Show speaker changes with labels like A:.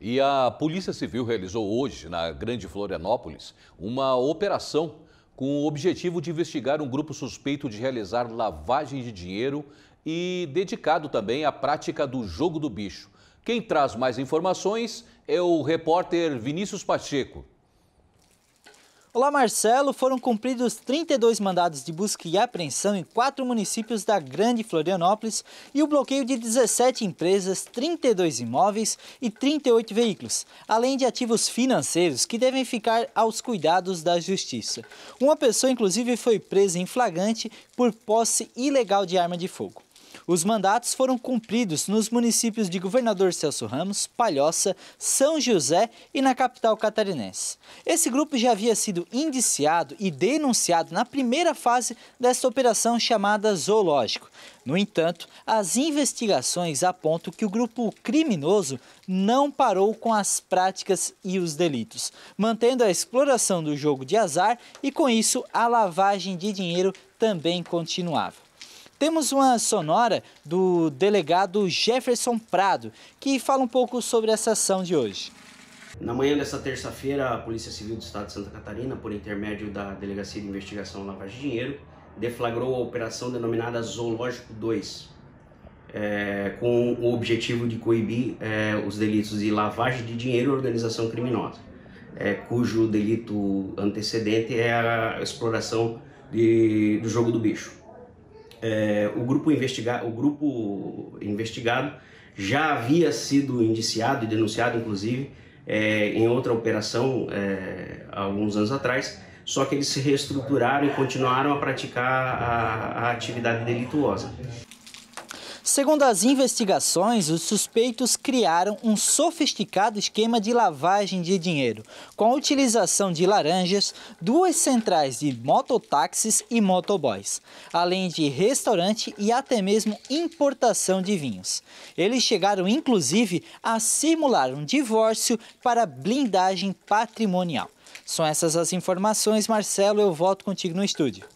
A: E a Polícia Civil realizou hoje, na Grande Florianópolis, uma operação com o objetivo de investigar um grupo suspeito de realizar lavagem de dinheiro e dedicado também à prática do jogo do bicho. Quem traz mais informações é o repórter Vinícius Pacheco. Olá,
B: Marcelo. Foram cumpridos 32 mandados de busca e apreensão em quatro municípios da Grande Florianópolis e o bloqueio de 17 empresas, 32 imóveis e 38 veículos, além de ativos financeiros que devem ficar aos cuidados da Justiça. Uma pessoa, inclusive, foi presa em flagrante por posse ilegal de arma de fogo. Os mandatos foram cumpridos nos municípios de Governador Celso Ramos, Palhoça, São José e na capital catarinense. Esse grupo já havia sido indiciado e denunciado na primeira fase desta operação chamada Zoológico. No entanto, as investigações apontam que o grupo criminoso não parou com as práticas e os delitos, mantendo a exploração do jogo de azar e, com isso, a lavagem de dinheiro também continuava. Temos uma sonora do delegado Jefferson Prado, que fala um pouco sobre essa ação de hoje.
C: Na manhã dessa terça-feira, a Polícia Civil do Estado de Santa Catarina, por intermédio da Delegacia de Investigação Lavagem de Dinheiro, deflagrou a operação denominada Zoológico 2, é, com o objetivo de coibir é, os delitos de lavagem de dinheiro e organização criminosa, é, cujo delito antecedente é a exploração de, do jogo do bicho é, o, grupo investiga o grupo investigado já havia sido indiciado e denunciado, inclusive, é, em outra operação é, alguns anos atrás, só que eles se reestruturaram e continuaram a praticar a, a atividade delituosa.
B: Segundo as investigações, os suspeitos criaram um sofisticado esquema de lavagem de dinheiro, com a utilização de laranjas, duas centrais de mototáxis e motoboys, além de restaurante e até mesmo importação de vinhos. Eles chegaram inclusive a simular um divórcio para blindagem patrimonial. São essas as informações, Marcelo, eu volto contigo no estúdio.